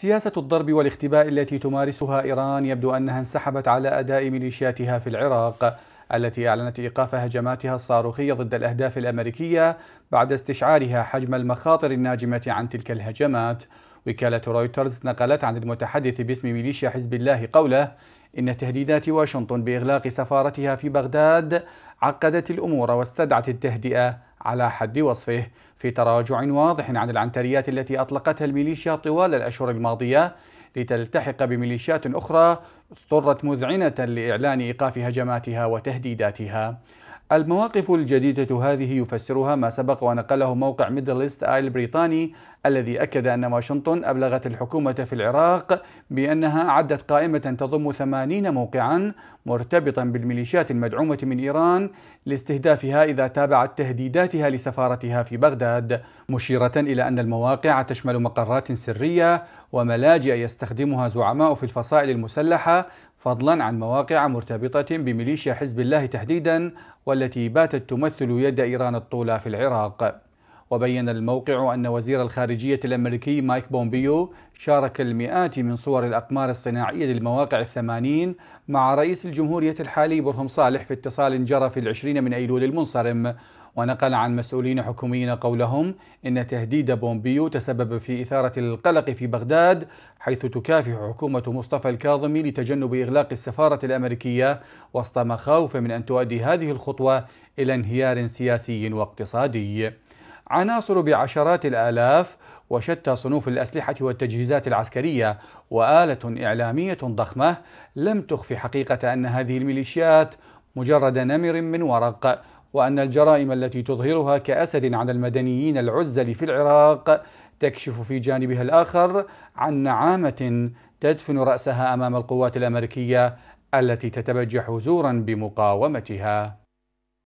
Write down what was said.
سياسة الضرب والاختباء التي تمارسها إيران يبدو أنها انسحبت على أداء ميليشياتها في العراق التي أعلنت إيقاف هجماتها الصاروخية ضد الأهداف الأمريكية بعد استشعارها حجم المخاطر الناجمة عن تلك الهجمات وكالة رويترز نقلت عن المتحدث باسم ميليشيا حزب الله قوله إن تهديدات واشنطن بإغلاق سفارتها في بغداد عقدت الأمور واستدعت التهدئة على حد وصفه في تراجع واضح عن العنتريات التي أطلقتها الميليشيا طوال الأشهر الماضية لتلتحق بميليشيات أخرى اضطرت مذعنة لإعلان إيقاف هجماتها وتهديداتها المواقف الجديدة هذه يفسرها ما سبق ونقله موقع ميدل إيست آي البريطاني الذي أكد أن واشنطن أبلغت الحكومة في العراق بأنها عدت قائمة تضم 80 موقعا مرتبطا بالميليشيات المدعومة من إيران لاستهدافها إذا تابعت تهديداتها لسفارتها في بغداد مشيرة إلى أن المواقع تشمل مقرات سرية وملاجئ يستخدمها زعماء في الفصائل المسلحة فضلا عن مواقع مرتبطة بميليشيا حزب الله تحديدا والتي باتت تمثل يد إيران الطولة في العراق وبين الموقع أن وزير الخارجية الأمريكي مايك بومبيو شارك المئات من صور الأقمار الصناعية للمواقع الثمانين مع رئيس الجمهورية الحالي برهم صالح في اتصال جرى في العشرين من أيلول المنصرم ونقل عن مسؤولين حكوميين قولهم إن تهديد بومبيو تسبب في إثارة القلق في بغداد حيث تكافح حكومة مصطفى الكاظمي لتجنب إغلاق السفارة الأمريكية وسط مخاوف من أن تؤدي هذه الخطوة إلى انهيار سياسي واقتصادي عناصر بعشرات الآلاف وشتى صنوف الأسلحة والتجهيزات العسكرية وآلة إعلامية ضخمة لم تخفي حقيقة أن هذه الميليشيات مجرد نمر من ورق وأن الجرائم التي تظهرها كأسد على المدنيين العزل في العراق تكشف في جانبها الآخر عن نعامة تدفن رأسها أمام القوات الأمريكية التي تتبجح زورا بمقاومتها